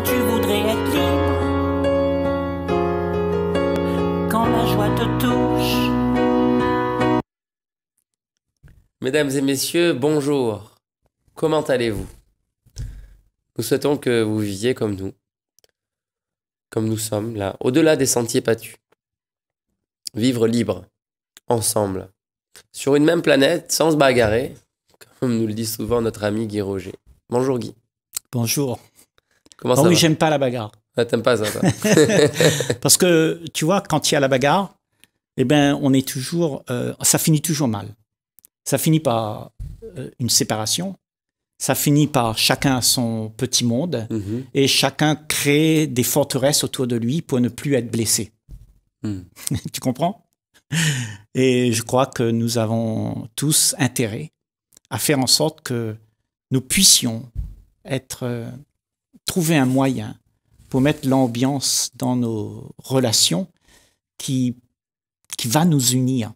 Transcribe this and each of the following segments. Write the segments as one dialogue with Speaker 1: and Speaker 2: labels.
Speaker 1: tu voudrais être libre quand la joie te touche.
Speaker 2: Mesdames et messieurs, bonjour. Comment allez-vous Nous souhaitons que vous viviez comme nous, comme nous sommes là, au-delà des sentiers battus. Vivre libre, ensemble, sur une même planète, sans se bagarrer, comme nous le dit souvent notre ami Guy Roger.
Speaker 1: Bonjour Guy. Bonjour. Comment ah Oui, j'aime pas la bagarre.
Speaker 2: Ah, t'aimes pas ça, toi.
Speaker 1: Parce que, tu vois, quand il y a la bagarre, eh ben, on est toujours. Euh, ça finit toujours mal. Ça finit par euh, une séparation. Ça finit par chacun son petit monde mhm. et chacun crée des forteresses autour de lui pour ne plus être blessé. Hmm. tu comprends Et je crois que nous avons tous intérêt à faire en sorte que nous puissions être euh, trouver un moyen pour mettre l'ambiance dans nos relations qui, qui va nous unir.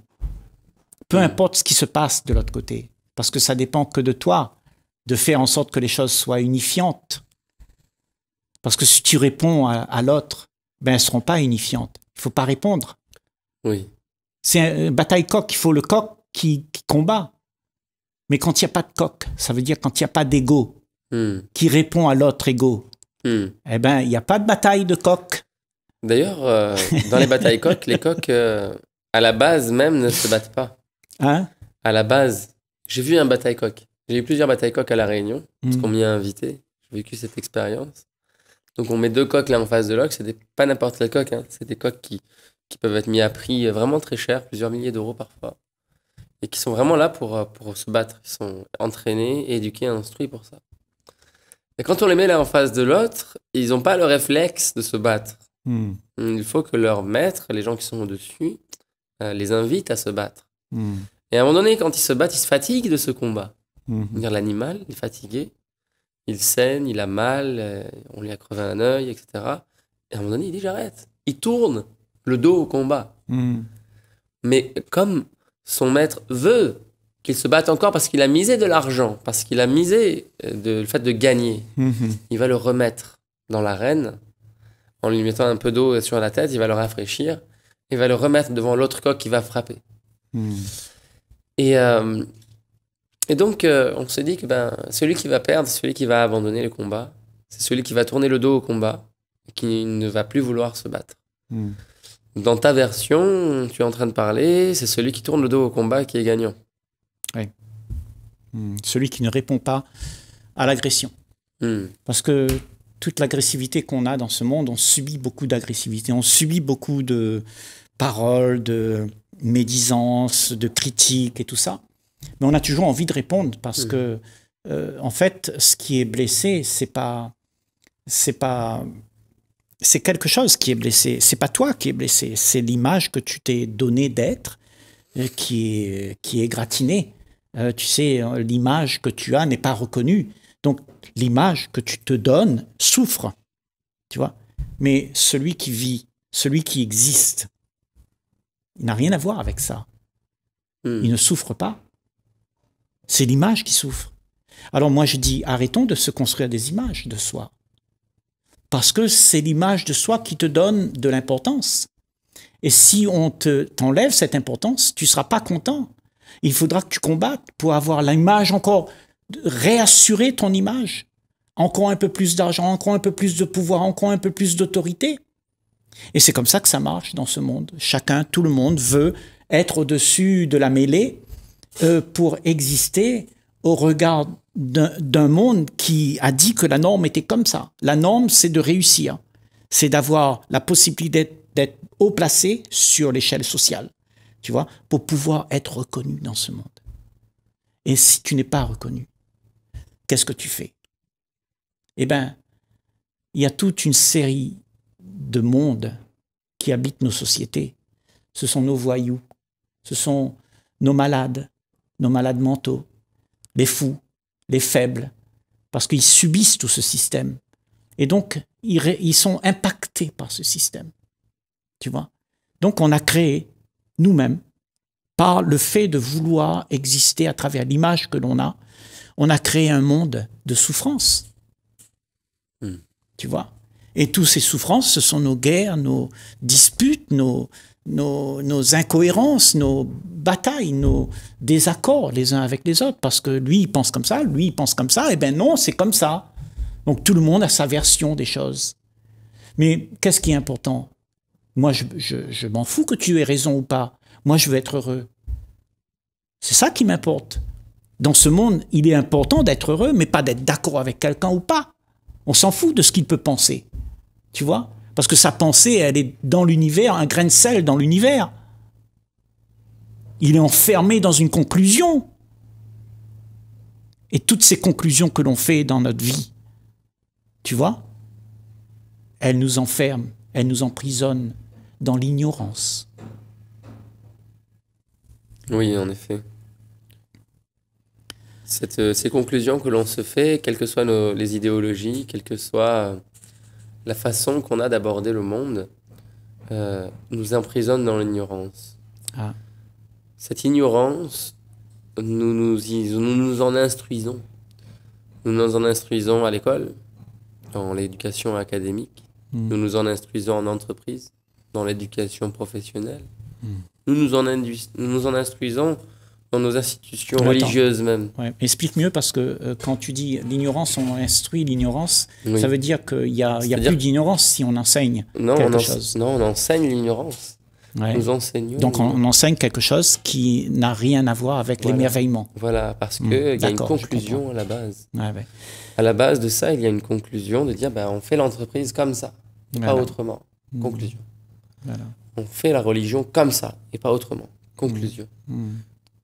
Speaker 1: Peu mm. importe ce qui se passe de l'autre côté, parce que ça dépend que de toi, de faire en sorte que les choses soient unifiantes. Parce que si tu réponds à, l'autre, ben, elles ne seront pas unifiantes. Il ne faut pas répondre. Oui. C'est une bataille coq, il faut le coq qui, qui combat. Mais quand il n'y a pas de coq, ça veut dire quand il n'y a pas d'ego, Hmm. qui répond à l'autre ego, hmm. eh ben, il n'y a pas de bataille de coq.
Speaker 2: D'ailleurs, euh, dans les batailles coq, les coqs, euh, à la base même, ne se battent pas. Hein À la base, j'ai vu un bataille coq. J'ai eu plusieurs batailles coqs à La Réunion, parce hmm. qu'on m'y a invité. J'ai vécu cette expérience. Donc on met deux coqs là en face de l'oc, n'est pas n'importe quel coq, hein. c'est des coqs qui, qui peuvent être mis à prix euh, vraiment très cher, plusieurs milliers d'euros parfois, et qui sont vraiment là pour, pour se battre. Ils sont entraînés, éduqués, instruits pour ça. Et quand on les met là en face de l'autre, ils n'ont pas le réflexe de se battre. Hmm. Hmm, il faut que leur maître, les gens qui sont au-dessus, euh, les invite à se battre. Hmm. Et à un moment donné, quand ils se battent, ils se fatiguent de ce combat. L'animal est fatigué, il saigne, il a mal, euh, on lui a crevé un œil, etc. Et à un moment donné, il dit j'arrête. Il tourne le dos au combat. Mais comme son maître veut qu'il se batte encore parce qu'il a misé de l'argent, parce qu'il a misé euh, de, le fait de gagner. Mhm. Il va le remettre dans l'arène en lui mettant un peu d'eau sur la tête, il va le rafraîchir, il va le remettre devant l'autre coq qui va frapper. Mhm. Et, euh, et donc, euh, on se dit que ben, celui qui va perdre, c'est celui qui va abandonner le combat, c'est celui qui va tourner le dos au combat, qui ne va plus vouloir se battre. Mhm. Dans ta version, tu es en train de parler, c'est celui qui tourne le dos au combat qui est gagnant.
Speaker 1: Hmm, celui qui ne répond pas à l'agression. Hmm. Parce que toute l'agressivité qu'on a dans ce monde, on subit beaucoup d'agressivité, on subit beaucoup de paroles, de médisances, de critiques et tout ça. Mais on a toujours envie de répondre parce hmm. que, euh, en fait, ce qui est blessé, c'est pas. C'est pas. C'est quelque chose qui est blessé. C'est pas toi qui est blessé. C'est l'image que tu t'es donnée d'être qui est, qui est gratinée. Euh, tu sais, euh, l'image que tu as n'est pas reconnue. Donc l'image que tu te donnes souffre, tu vois. Mais celui qui vit, celui qui existe, il n'a rien à voir avec ça. Hmm. Il ne souffre pas. C'est l'image qui souffre. Alors moi je dis, arrêtons de se construire des images de soi. Parce que c'est l'image de soi qui te donne de l'importance. Et si on t'enlève cette importance, tu ne seras pas content. Il faudra que tu combattes pour avoir l'image encore, réassurer ton image. Encore un peu plus d'argent, encore un peu plus de pouvoir, encore un peu plus d'autorité. Et c'est comme ça que ça marche dans ce monde. Chacun, tout le monde veut être au-dessus de la mêlée euh, pour exister au regard d'un monde qui a dit que la norme était comme ça. La norme, c'est de réussir, c'est d'avoir la possibilité d'être haut placé sur l'échelle sociale tu vois, pour pouvoir être reconnu dans ce monde. Et si tu n'es pas reconnu, qu'est-ce que tu fais Eh bien, il y a toute une série de mondes qui habitent nos sociétés. Ce sont nos voyous, ce sont nos malades, nos malades mentaux, les fous, les faibles, parce qu'ils subissent tout ce système. Et donc, ils, ils sont impactés par ce système. Tu vois Donc, on a créé nous-mêmes par le fait de vouloir exister à travers l'image que l'on a. On a créé un monde de souffrance. Hmm. Tu vois Et toutes ces souffrances, ce sont nos guerres, nos disputes, nos, incohérences, nos batailles, nos désaccords les uns avec les autres, parce que lui, il pense comme ça, lui, il pense comme ça, et eh bien non, c'est comme ça. Donc tout le monde a sa version des choses. Mais qu'est-ce qui est important moi, je, m'en fous que tu aies raison ou pas. Moi, je veux être heureux. C'est ça qui m'importe. Dans ce monde, il est important d'être heureux, mais pas d'être d'accord avec quelqu'un ou pas. On s'en fout de ce qu'il peut penser. Tu vois Parce que sa pensée, elle est dans l'univers, un grain de sel dans l'univers. Il est enfermé dans une conclusion. Et toutes ces conclusions que l'on fait dans notre vie, tu vois Elles nous enferment, elles nous emprisonnent, dans l'ignorance.
Speaker 2: Oui, en effet. Cette, euh, ces conclusions que l'on se fait, quelles que soient nos, les idéologies, quelle que soit la façon qu'on a d'aborder le monde, euh, nous emprisonnent dans l'ignorance. Ah. Cette ignorance, nous nous, nous en instruisons. Nous nous en instruisons à l'école, dans l'éducation académique. Hmm. Nous nous en instruisons en entreprise dans l'éducation professionnelle. Hmm. Nous nous en, nous en instruisons dans nos institutions religieuses même.
Speaker 1: Explique mieux parce que euh, quand tu dis l'ignorance, on instruit l'ignorance, ça veut dire qu'il n'y a, y a plus d'ignorance si on enseigne quelque chose. Non, on enseigne l'ignorance. Nous Donc on, enseigne quelque chose qui n'a rien à voir avec l'émerveillement. Voilà, parce hmm. qu'il y a une conclusion à
Speaker 2: la base. à la base de ça, il y a une conclusion de dire ben, on fait l'entreprise comme ça, pas autrement. Hmm. Conclusion. On fait la religion comme ça et pas autrement. Conclusion. Mm. Mm.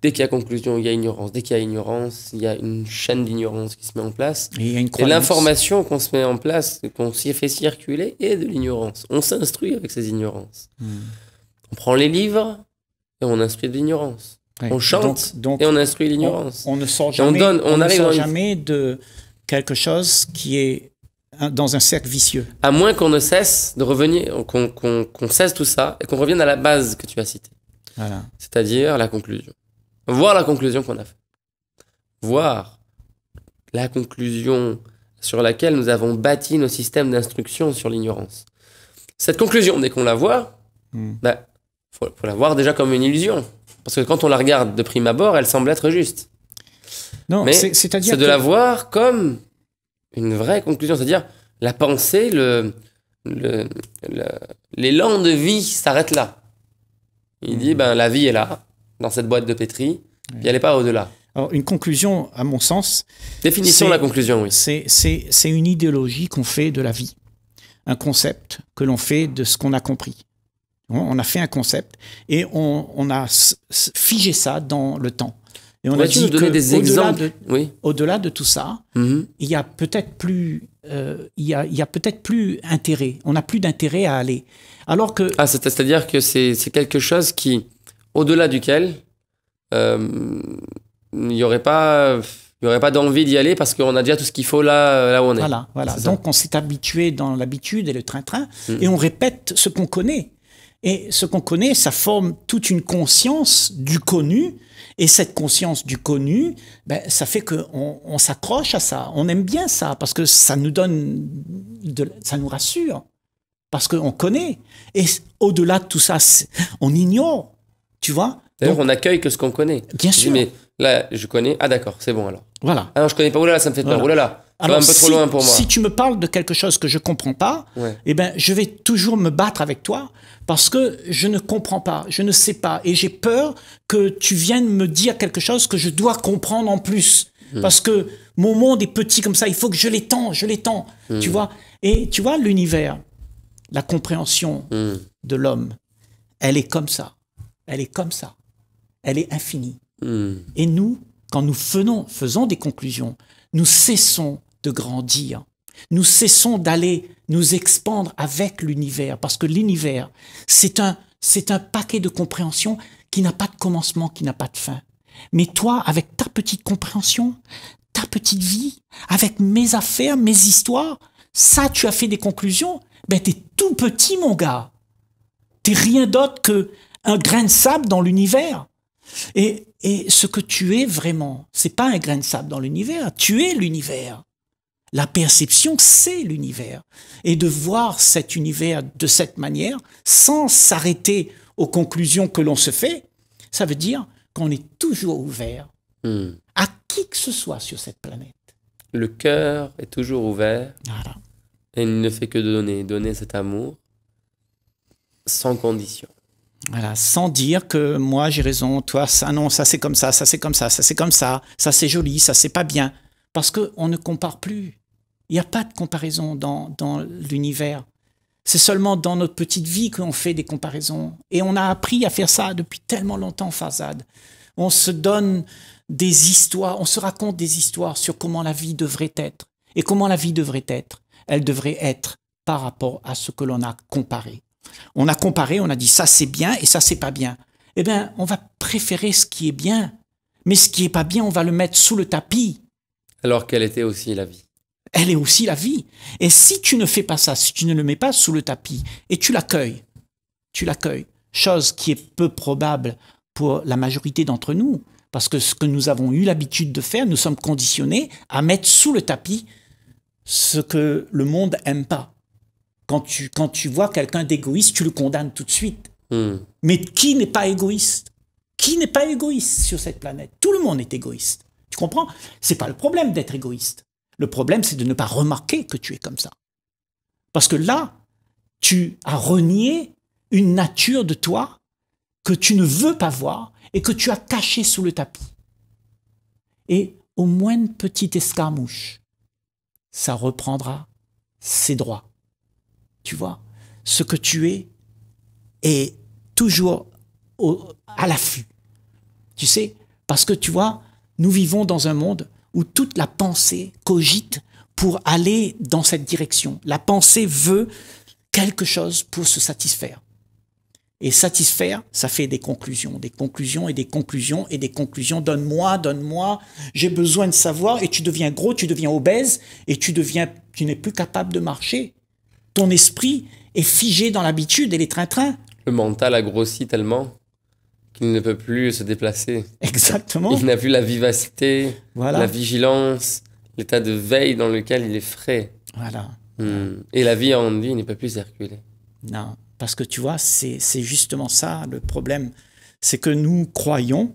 Speaker 2: Dès qu'il y a conclusion, il y a ignorance. Dès qu'il y a ignorance, il y a une chaîne d'ignorance qui se met en place. Et, l'information qu'on se met en place, qu'on s'y fait circuler, est de l'ignorance. On s'instruit avec ces ignorances. Mm. On prend les livres et on instruit de l'ignorance. On chante donc, et on instruit l'ignorance. On, ne sort jamais, on,
Speaker 1: jamais de quelque chose qui est Hein, dans un cercle vicieux.
Speaker 2: À moins qu'on ne cesse de revenir, qu'on cesse tout ça et qu'on revienne à la base que tu as citée. Voilà. C'est-à-dire la conclusion. Voir la conclusion qu'on a faite. Voir la conclusion sur laquelle nous avons bâti nos systèmes d'instruction sur l'ignorance. Cette conclusion, dès qu'on la voit, il hmm. bah, faut, la voir déjà comme une illusion. Parce que quand on la regarde de prime abord, elle semble être juste.
Speaker 1: Non, c'est-à-dire. C'est de la
Speaker 2: voir comme une vraie conclusion, c'est-à-dire la pensée, l'élan le, le, de vie s'arrête là. Il dit, mhm. ben, la vie est là, dans cette boîte de pétri, il n'y elle pas au-delà.
Speaker 1: une conclusion, à mon sens. Définition la conclusion, oui. C'est une idéologie qu'on fait de la vie, un concept que l'on fait de ce qu'on a compris. On a fait un concept et on, on a figé ça dans le temps on a dit des exemples. Au-delà de, tout ça, mhm. il y a peut-être plus, euh, il y a, peut-être plus intérêt. On n'a plus d'intérêt à aller.
Speaker 2: Alors que ah, c'est-à-dire que c'est quelque chose qui, au-delà duquel, euh, il n'y aurait pas il aurait pas d'envie d'y aller parce qu'on a déjà tout ce qu'il faut là, là où on est. Voilà, Donc
Speaker 1: on s'est habitué dans l'habitude et le train-train mhm. et on répète ce qu'on connaît. Et ce qu'on connaît, ça forme toute une conscience du connu. Et cette conscience du connu, ben, ça fait qu'on on, s'accroche à ça. On aime bien ça parce que ça nous donne, de, ça nous rassure. Parce qu'on connaît. Et au-delà de tout ça, on ignore. Tu vois D'ailleurs,
Speaker 2: on accueille que ce qu'on connaît. Bien sûr. mais là, je connais. Ah, d'accord, c'est bon alors. Voilà. Ah non, je connais pas. là. ça me fait peur. Voilà. là. Alors, peu si, trop loin si
Speaker 1: tu me parles de quelque chose que je ne comprends pas, eh ben, je vais toujours me battre avec toi parce que je ne comprends pas, je ne sais pas. Et j'ai peur que tu viennes me dire quelque chose que je dois comprendre en plus. Hmm. Parce que mon monde est petit comme ça, il faut que je l'étends, je l'étends. Hmm. Tu vois Et tu vois, l'univers, la compréhension hmm. de l'homme, elle est comme ça. Elle est comme ça. Elle est infinie. Et nous, quand nous faisons des conclusions, nous cessons de grandir. Nous cessons d'aller nous expandre avec l'univers, parce que l'univers, c'est un, c'est un paquet de compréhension qui n'a pas de commencement, qui n'a pas de fin. Mais toi, avec ta petite compréhension, ta petite vie, avec mes affaires, mes histoires, ça, tu as fait des conclusions, ben t'es tout petit, mon gars. T'es rien d'autre que un grain de sable dans l'univers. Et, et ce que tu es vraiment, c'est pas un grain de sable dans l'univers, tu es l'univers la perception, c'est l'univers. Et de voir cet univers de cette manière, sans s'arrêter aux conclusions que l'on se fait, ça veut dire qu'on est toujours ouvert hmm. à qui que ce soit sur cette planète.
Speaker 2: Le cœur est toujours ouvert. Voilà. Et il ne fait que donner, donner cet amour sans condition.
Speaker 1: Voilà, sans dire que moi j'ai raison, toi ça non, ça c'est comme ça, ça c'est comme ça, ça c'est comme ça, ça c'est joli, ça c'est pas bien. Parce qu'on ne compare plus. Il n'y a pas de comparaison dans, l'univers. C'est seulement dans notre petite vie qu'on fait des comparaisons. Et on a appris à faire ça depuis tellement longtemps, Farzad. On se donne des histoires, on se raconte des histoires sur comment la vie devrait être. Et comment la vie devrait être Elle devrait être par rapport à ce que l'on a comparé. On a comparé, on a dit ça c'est bien et ça c'est pas bien. Eh bien, on va préférer ce qui est bien, mais ce qui est pas bien, on va le mettre sous le tapis.
Speaker 2: Alors qu'elle était aussi la vie.
Speaker 1: Elle est aussi la vie. Et si tu ne fais pas ça, si tu ne le mets pas sous le tapis et tu l'accueilles, tu l'accueilles, chose qui est peu probable pour la majorité d'entre nous, parce que ce que nous avons eu l'habitude de faire, nous sommes conditionnés à mettre sous le tapis ce que le monde aime pas. Quand tu, quand tu vois quelqu'un d'égoïste, tu le condamnes tout de suite. Hmm. Mais qui n'est pas égoïste Qui n'est pas égoïste sur cette planète Tout le monde est égoïste. Tu comprends C'est pas le problème d'être égoïste. Le problème, c'est de ne pas remarquer que tu es comme ça. Parce que là, tu as renié une nature de toi que tu ne veux pas voir et que tu as cachée sous le tapis. Et au moindre petite escarmouche, ça reprendra ses droits. Tu vois, ce que tu es est toujours à l'affût. Tu sais, parce que tu vois, nous vivons dans un monde où toute la pensée cogite pour aller dans cette direction. La pensée veut quelque chose pour se satisfaire. Et satisfaire, ça fait des conclusions, des conclusions et des conclusions et des conclusions. Donne-moi, donne-moi, j'ai besoin de savoir. Et tu deviens gros, tu deviens obèse et tu deviens, tu n'es plus capable de marcher. Ton esprit est figé dans l'habitude et les train trains
Speaker 2: Le mental a grossi tellement. Il ne peut plus se déplacer. Exactement. Il n'a plus la vivacité, la vigilance, l'état de veille dans lequel il est frais. Voilà. Hmm. Et la vie en lui ne peut plus circuler. Non,
Speaker 1: parce que tu vois, c'est justement ça le problème. C'est que nous croyons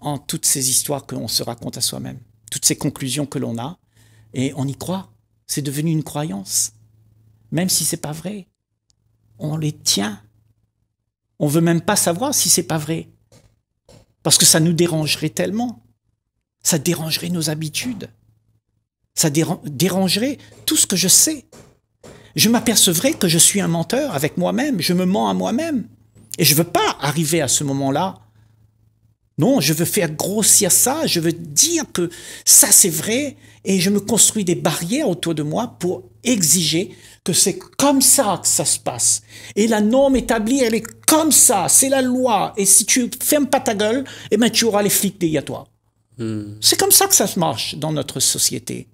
Speaker 1: en toutes ces histoires que l'on se raconte à soi-même, toutes ces conclusions que l'on a, et on y croit. C'est devenu une croyance. Même si c'est pas vrai, on les tient on veut même pas savoir si c'est pas vrai. Parce que ça nous dérangerait tellement. Ça dérangerait nos habitudes. Ça dérangerait tout ce que je sais. Je m'apercevrais que je suis un menteur avec moi-même. Je me mens à moi-même. Et je veux pas arriver à ce moment-là. Non, je veux faire grossir ça. Je veux dire que ça c'est vrai. Et je me construis des barrières autour de moi pour exiger que c'est comme ça que ça se passe. Et la norme établie, elle est comme ça, c'est la loi. Et si tu fermes pas ta gueule, eh ben, tu auras les flics derrière toi. Hmm. C'est comme ça que ça se marche dans notre société.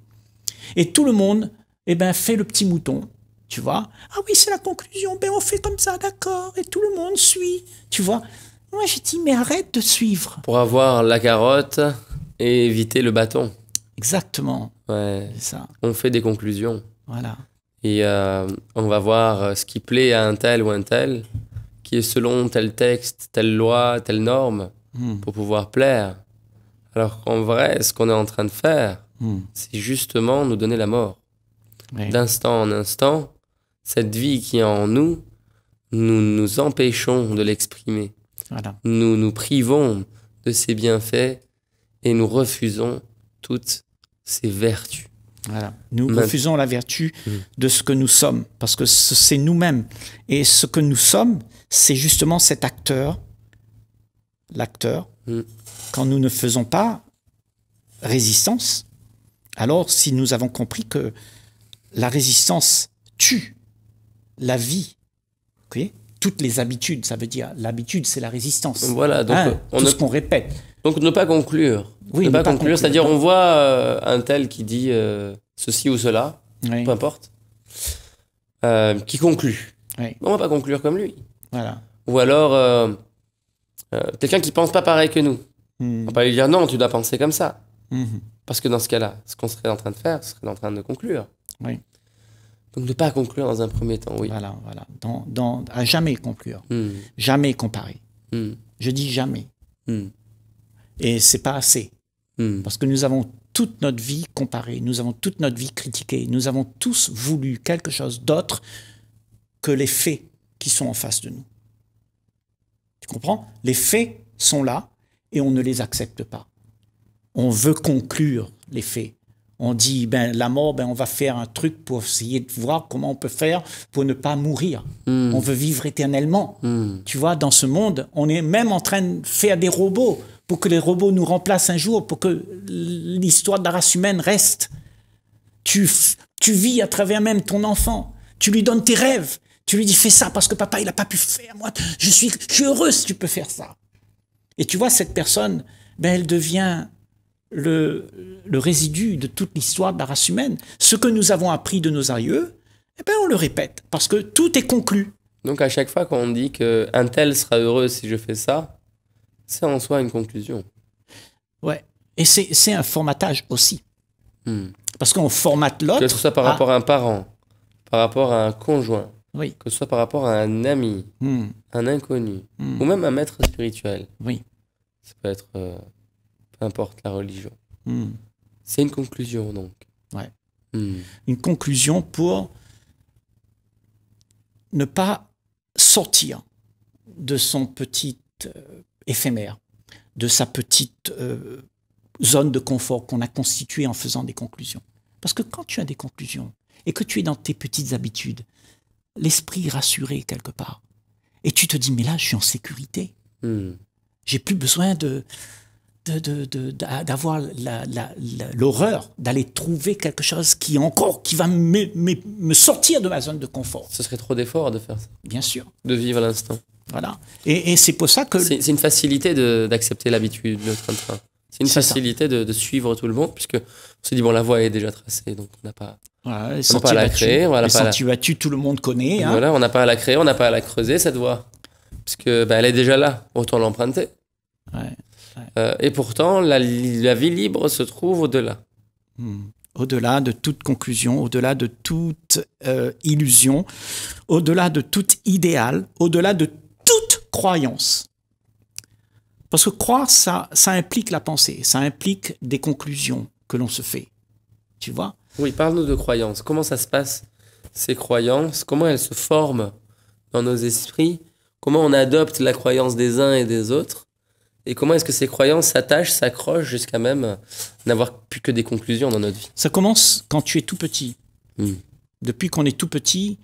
Speaker 1: Et tout le monde, eh ben, fait le petit mouton. Tu vois Ah oui, c'est la conclusion. Ben, on fait comme ça, d'accord. Et tout le monde suit. Tu vois Moi, j'ai dit, mais arrête de suivre. Pour avoir
Speaker 2: la carotte et éviter le bâton.
Speaker 1: Exactement.
Speaker 2: Ouais. Ça. On fait des conclusions. Voilà. Et euh, on va voir euh, ce qui plaît à un tel ou un tel qui selon tel texte, telle loi, telle norme, hmm. pour pouvoir plaire. Alors qu'en vrai, ce qu'on est en train de faire, hmm. c'est justement nous donner la mort. D'instant en instant, cette vie qui est en nous, nous nous empêchons de l'exprimer. Nous nous privons de ses bienfaits et nous refusons toutes ses vertus.
Speaker 1: Nous refusons la vertu mm. de ce que nous sommes, parce que c'est nous-mêmes. Et ce que nous sommes, c'est justement cet acteur, l'acteur. Mm. Quand nous ne faisons pas résistance, alors si nous avons compris que la résistance tue la vie, toutes les habitudes, ça veut dire l'habitude, c'est la résistance. Voilà, donc hein, euh, on tout ce qu'on répète. Donc
Speaker 2: ne pas conclure. Oui, ne, pas, conclure, c'est-à-dire on voit euh, un tel qui dit euh, ceci ou cela, peu importe, euh, qui conclut. Oui. On va pas conclure comme lui. Voilà. Ou alors quelqu'un qui pense pas pareil que nous. On hmm. On va pas lui dire non, tu dois penser comme ça. Hmm. Parce que dans ce cas-là, ce qu'on serait en train de faire, ce serait en train de conclure. Oui. Donc ne pas conclure dans un premier temps, oui. Voilà, voilà.
Speaker 1: Dans, à jamais conclure. Hmm. Jamais comparer. Je dis jamais. Et c'est pas assez. Hmm. Parce que nous avons toute notre vie comparée, nous avons toute notre vie critiquée, nous avons tous voulu quelque chose d'autre que les faits qui sont en face de nous. Tu comprends Les faits sont là et on ne les accepte pas. On veut conclure les faits. On dit, ben, la mort, ben, on va faire un truc pour essayer de voir comment on peut faire pour ne pas mourir. Hmm. On veut vivre éternellement. Hmm. Tu vois, dans ce monde, on est même en train de faire des robots pour que les robots nous remplacent un jour, pour que l'histoire de la race humaine reste. Tu, tu vis à travers même ton enfant. Tu lui donnes tes rêves. Tu lui dis fais ça parce que papa il n'a pas pu faire. Moi je suis, je suis heureux si tu peux faire ça. Et tu vois cette personne, ben elle devient le, le résidu de toute l'histoire de la race humaine. Ce que nous avons appris de nos aïeux, eh ben on le répète parce que tout est conclu. Donc à chaque fois
Speaker 2: qu'on dit que un tel sera heureux si je fais ça, c'est en soi une conclusion.
Speaker 1: Ouais. Et c'est un formatage aussi. Hmm. Parce qu'on formate l'autre. Que ce soit par rapport
Speaker 2: à un parent, par rapport à un conjoint, oui. que ce soit par rapport à un ami, hmm. un inconnu, hmm. ou même un maître spirituel. Oui. Ça peut être. Euh,
Speaker 1: peu importe la religion. C'est une conclusion donc. Ouais. Une conclusion pour ne pas sortir de son petit euh, éphémère de sa petite euh, zone de confort qu'on a constituée en faisant des conclusions. Parce que quand tu as des conclusions et que tu es dans tes petites habitudes, l'esprit rassuré quelque part. Et tu te dis, mais là, je suis en sécurité. Hmm. J'ai plus besoin de d'avoir l'horreur d'aller trouver quelque chose qui encore qui va me, me, sortir de ma zone de confort. Ce serait trop d'effort de faire ça. Bien sûr.
Speaker 2: De vivre à l'instant. Voilà. Et, c'est pour ça que. C'est une facilité d'accepter l'habitude, de train-train. C'est une facilité de, suivre tout le monde, puisque on se dit, bon, la voie est déjà tracée, donc on n'a pas, voilà, pas à la créer. les tu
Speaker 1: as tu tout le monde connaît. Hein. Voilà,
Speaker 2: on n'a pas à la créer, on n'a pas à la creuser, cette voie. Parce ben, elle est déjà là, autant l'emprunter. Euh, et pourtant, la, vie libre se trouve au-delà.
Speaker 1: Hmm. Au-delà de toute conclusion, au-delà de toute euh, illusion, au-delà de tout idéal, au-delà de croyance. Parce que croire, ça, ça implique la pensée, ça implique des conclusions que l'on se fait. Tu vois
Speaker 2: Oui, parle-nous de croyance. Comment ça se passe, ces croyances Comment elles se forment dans nos esprits Comment on adopte la croyance des uns et des autres et comment est-ce que ces croyances s'attachent,
Speaker 1: s'accrochent jusqu'à même n'avoir plus que des conclusions dans notre vie Ça commence quand tu es tout petit. Hmm. Depuis qu'on est tout petit,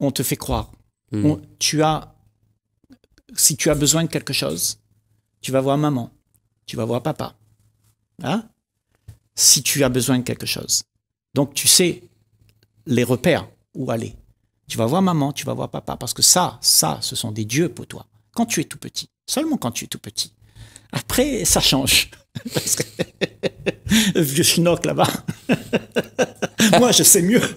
Speaker 1: on te fait croire. Hmm. tu as si tu as besoin de quelque chose, tu vas voir maman, tu vas voir papa. Hein? Si tu as besoin de quelque chose. Donc tu sais les repères où aller. Tu vas voir maman, tu vas voir papa, parce que ça, ça, ce sont des dieux pour toi. Quand tu es tout petit, seulement quand tu es tout petit. Après, ça change. vieux schnock là-bas. Moi, je sais mieux.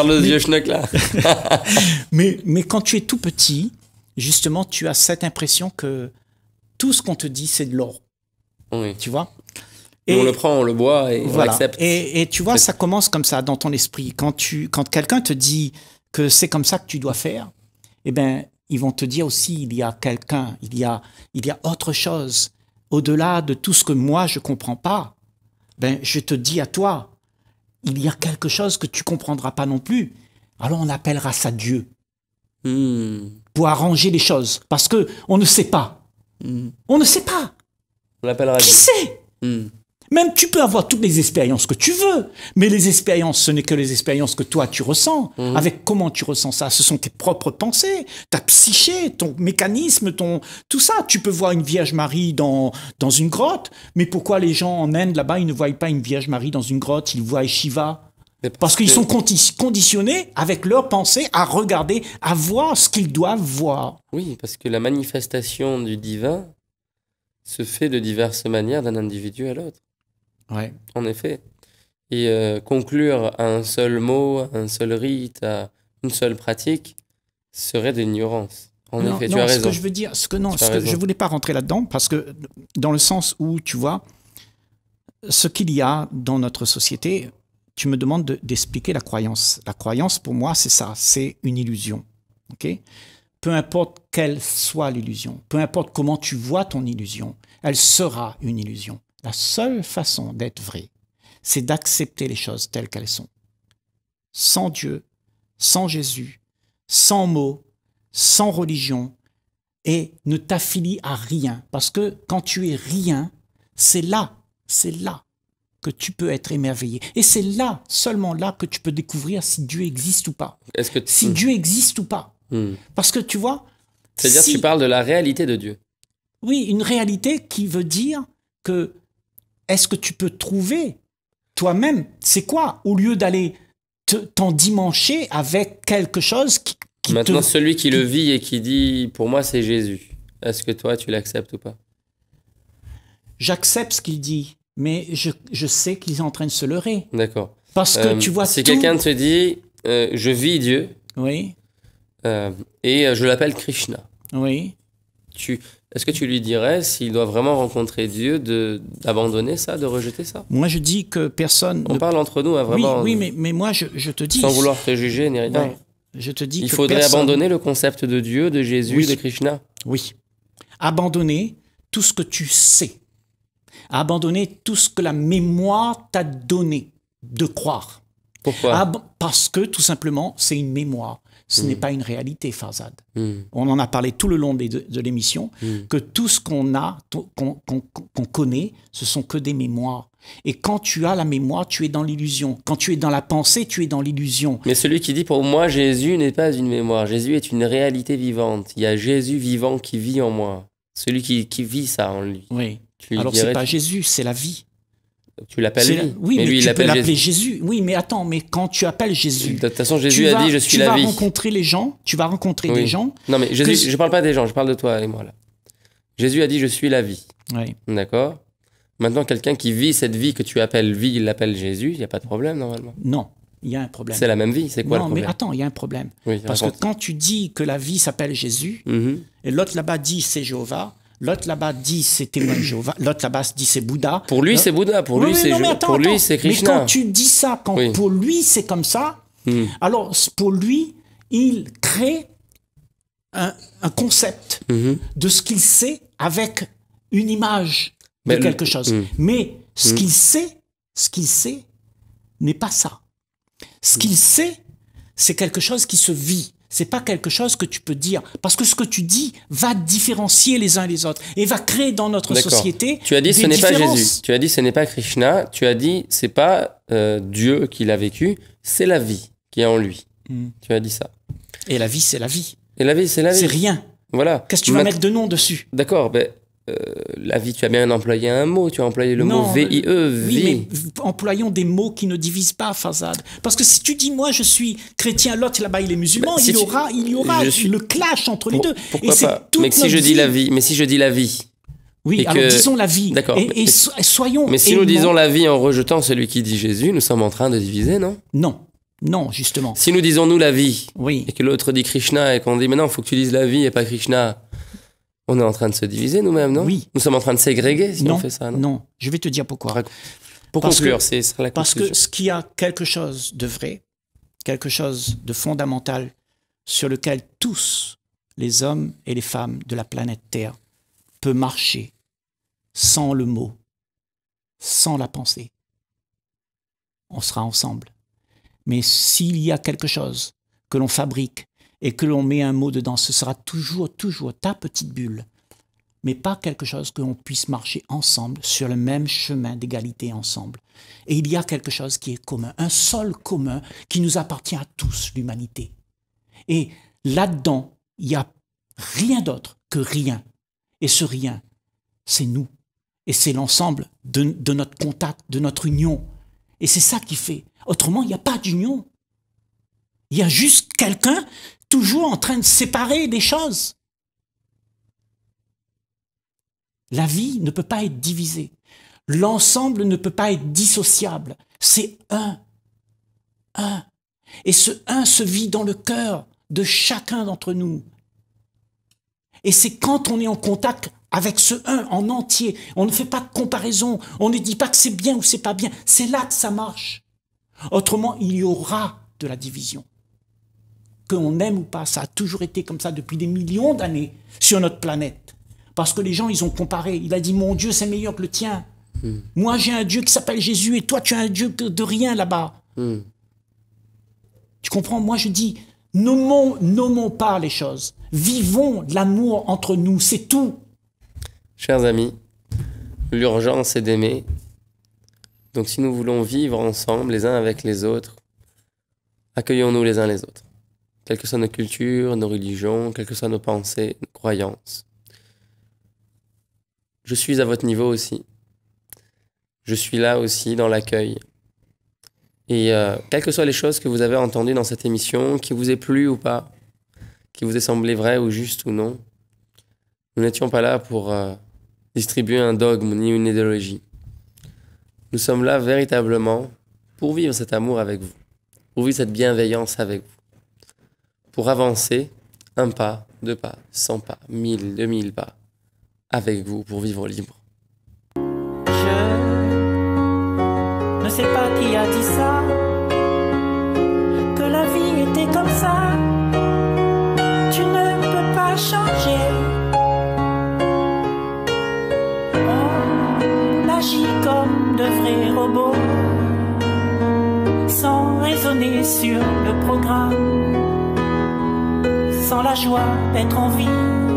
Speaker 1: mais, vieux là. mais, quand tu es tout petit, justement, tu as cette impression que tout ce qu'on te dit, c'est de l'or. Tu vois et on le
Speaker 2: prend, on le boit et on l'accepte.
Speaker 1: Et, tu vois, ça commence comme ça dans ton esprit. Quand, quand quelqu'un te dit que c'est comme ça que tu dois faire, eh bien, ils vont te dire aussi, il y a quelqu'un, il y a, il y a autre chose. Au-delà de tout ce que moi, je ne comprends pas, ben, je te dis à toi, il y a quelque chose que tu comprendras pas non plus, alors on appellera ça Dieu. Hmm. Pour arranger les choses. Parce que on ne sait pas. Hmm. On ne sait pas. On l'appellera Qui sait hmm. Même tu peux avoir toutes les expériences que tu veux, mais les expériences, ce n'est que les expériences que toi tu ressens. Mhm. Avec comment tu ressens ça, ce sont tes propres pensées, ta psyché, ton mécanisme, ton tout ça. Tu peux voir une Vierge Marie dans dans une grotte, mais pourquoi les gens en Inde là-bas ils ne voient pas une Vierge Marie dans une grotte, ils voient Shiva parce qu'ils sont conditionnés avec leurs pensées à regarder, à voir ce qu'ils doivent voir.
Speaker 2: Oui, parce que la manifestation du divin se fait de diverses manières d'un individu à l'autre. En effet. Et euh, conclure à un seul mot, un seul rite, une seule pratique, serait de l'ignorance. En effet, as raison. Ce que je veux dire, ce que non, je voulais
Speaker 1: pas rentrer là-dedans parce que dans le sens où tu vois ce qu'il y a dans notre société, tu me demandes d'expliquer la croyance. La croyance pour moi, c'est ça, c'est une illusion. OK Peu importe quelle soit l'illusion, peu importe comment tu vois ton illusion, elle sera une illusion. La seule façon d'être vrai, c'est d'accepter les choses telles qu'elles sont. Sans Dieu, sans Jésus, sans mots, sans religion, et ne t'affilie à rien. Parce que quand tu es rien, c'est là, c'est là que tu peux être émerveillé. Et c'est là, seulement là, que tu peux découvrir si Dieu existe ou pas.
Speaker 2: Si hmm. Dieu existe ou pas. Hmm.
Speaker 1: Parce que tu vois...
Speaker 2: C'est-à-dire si... tu parles de la réalité de Dieu.
Speaker 1: Oui, une réalité qui veut dire que est-ce que tu peux trouver toi-même C'est quoi Au lieu d'aller t'endimancher avec quelque chose qui,
Speaker 2: qui Maintenant, celui qui le vit et qui dit pour moi c'est Jésus, est-ce que toi tu l'acceptes ou pas
Speaker 1: J'accepte ce qu'il dit, mais je, sais qu'il est en train de se leurrer. D'accord. Parce que euh, tu vois. Si quelqu'un te
Speaker 2: dit euh, je vis Dieu. Oui. Euh, et je l'appelle Krishna. Oui. Tu, est-ce que tu lui dirais, s'il doit vraiment rencontrer Dieu, d'abandonner ça, de rejeter ça
Speaker 1: Moi, je dis que personne. On parle
Speaker 2: entre nous, à hein, vraiment. Oui, oui euh, mais,
Speaker 1: mais moi, je, te dis. Sans vouloir te juger ni rien. Je te dis Il faudrait abandonner
Speaker 2: le concept de Dieu, de Jésus, de Krishna.
Speaker 1: Oui. Abandonner tout ce que tu sais. Abandonner tout ce que la mémoire t'a donné de croire. Pourquoi Parce que tout simplement, c'est une mémoire ce n'est mm. pas une réalité, Farzad. Mm. On en a parlé tout le long de, l'émission, mm. que tout ce qu'on a, qu'on connaît, ce sont que des mémoires. Et quand tu as la mémoire, tu es dans l'illusion. Quand tu es dans la pensée, tu es dans l'illusion.
Speaker 2: Mais celui qui dit pour moi, Jésus n'est pas une mémoire. Jésus est une réalité vivante. Il y a Jésus vivant qui vit en moi. Celui qui, vit ça en lui. Oui. Alors ce n'est pas
Speaker 1: Jésus, c'est la vie. Tu l'appelles Oui, mais, tu peux Jésus. Oui, mais attends, mais quand tu appelles Jésus. De toute façon, Jésus a dit Je suis la vie. Tu vas rencontrer les gens. Tu vas rencontrer des gens. Non, mais Jésus, je
Speaker 2: parle pas des gens, je parle de toi et moi là. Jésus a dit Je suis la vie. Oui. D'accord Maintenant, quelqu'un qui vit cette vie que tu appelles vie, il l'appelle Jésus, il n'y a pas de problème normalement. Non,
Speaker 1: il y a un problème. C'est la même vie, c'est quoi le problème Non, mais attends, il y a un problème. Parce que quand tu dis que la vie s'appelle Jésus, mm-hmm. et l'autre là-bas dit c'est Jéhovah, L'autre là-bas dit c'est témoin là-bas dit c'est Bouddha. Pour lui, c'est Bouddha. Pour lui, c'est Pour Krishna. Mais quand tu dis ça, quand pour lui c'est comme ça, hmm. alors pour lui, il crée un, concept mhm. de ce qu'il sait avec une image de quelque chose. Hmm. Mais ce hmm. qu'il sait, ce qu'il sait, n'est pas ça. Ce qu'il sait, c'est quelque chose qui se vit. C'est pas quelque chose que tu peux dire. Parce que ce que tu dis va différencier les uns les autres et va créer dans notre société. Tu as dit ce n'est pas Jésus.
Speaker 2: Tu as dit ce n'est pas Krishna. Tu as dit c'est pas euh, Dieu qui l'a vécu, c'est la vie qui est en lui. Hmm. Tu as dit ça.
Speaker 1: Et la vie, c'est la vie.
Speaker 2: Et la vie, c'est la vie. C'est rien. Voilà. Qu'est-ce que tu vas mettre de nom dessus D'accord. Ben, euh, la vie, tu as bien employé un mot, tu as employé le mot e, euh, VIE, vie.
Speaker 1: Oui, employons des mots qui ne divisent pas, Fazad. Parce que si tu dis, moi, je suis chrétien, l'autre, là-bas, il est musulman, bah, il, y aura, il y aura le clash entre les deux. Pourquoi pas Mais si je dis la
Speaker 2: vie, mais si je dis la vie, oui, et alors que... disons la vie. D'accord. Et,
Speaker 1: soyons. Mais si nous disons la
Speaker 2: vie en rejetant celui qui dit Jésus, nous sommes en train de diviser, non
Speaker 1: Non. Non, justement.
Speaker 2: Si nous disons nous la vie, oui. et que l'autre dit Krishna, et qu'on dit mais non, il faut que tu dises la vie et pas Krishna, on est en train de se diviser nous-mêmes, non Oui. Nous sommes en train de ségréguer si on fait
Speaker 1: ça, non Non, je vais te dire pourquoi. Pour parce conclure, c'est Parce que ce y a quelque chose de vrai, quelque chose de fondamental sur lequel tous les hommes et les femmes de la planète Terre peuvent marcher sans le mot, sans la pensée. On sera ensemble. Mais s'il y a quelque chose que l'on fabrique et que l'on met un mot dedans. Ce sera toujours, toujours ta petite bulle, mais pas quelque chose que l'on puisse marcher ensemble sur le même chemin d'égalité ensemble. Et il y a quelque chose qui est commun, un sol commun qui nous appartient à tous, l'humanité. Et là-dedans, il n'y a rien d'autre que rien. Et ce rien, c'est nous. Et c'est l'ensemble de, de notre contact, de notre union. Et c'est ça qui fait. Autrement, il n'y a pas d'union. Il y a juste quelqu'un toujours en train de séparer des choses. La vie ne peut pas être divisée. L'ensemble ne peut pas être dissociable. C'est un. Un. Et ce un se vit dans le cœur de chacun d'entre nous. Et c'est quand on est en contact avec ce un en entier, on ne fait pas de comparaison, on ne dit pas que c'est bien ou c'est pas bien, c'est là que ça marche. Autrement, il y aura de la division qu'on aime ou pas, ça a toujours été comme ça depuis des millions d'années sur notre planète. Parce que les gens, ils ont comparé. Il a dit, mon Dieu, c'est meilleur que le tien. Hmm. Moi, j'ai un Dieu qui s'appelle Jésus et toi, tu as un Dieu de rien là-bas. Hmm. Tu comprends Moi, je dis, nommons, nommons pas les choses. Vivons l'amour entre nous, c'est tout. Chers
Speaker 2: amis, l'urgence est d'aimer. Donc si nous voulons vivre ensemble les uns avec les autres, accueillons-nous les uns les autres quelles que soient nos cultures, nos religions, quelles que soient nos pensées, nos croyances. Je suis à votre niveau aussi. Je suis là aussi dans l'accueil. Et euh, quelles que soient les choses que vous avez entendues dans cette émission, qui vous aient plu ou pas, qui vous aient semblé vraies ou justes ou non, nous n'étions pas là pour euh, distribuer un dogme ni une idéologie. Nous sommes là véritablement pour vivre cet amour avec vous, pour vivre cette bienveillance avec vous pour avancer un pas, deux pas, cent pas, mille, deux mille pas avec vous pour vivre libre.
Speaker 1: Je ne sais pas qui a dit ça, que la vie était comme ça. Tu ne peux pas changer. On agit comme de vrais robots, sans raisonner sur le programme sans la joie d'être en vie.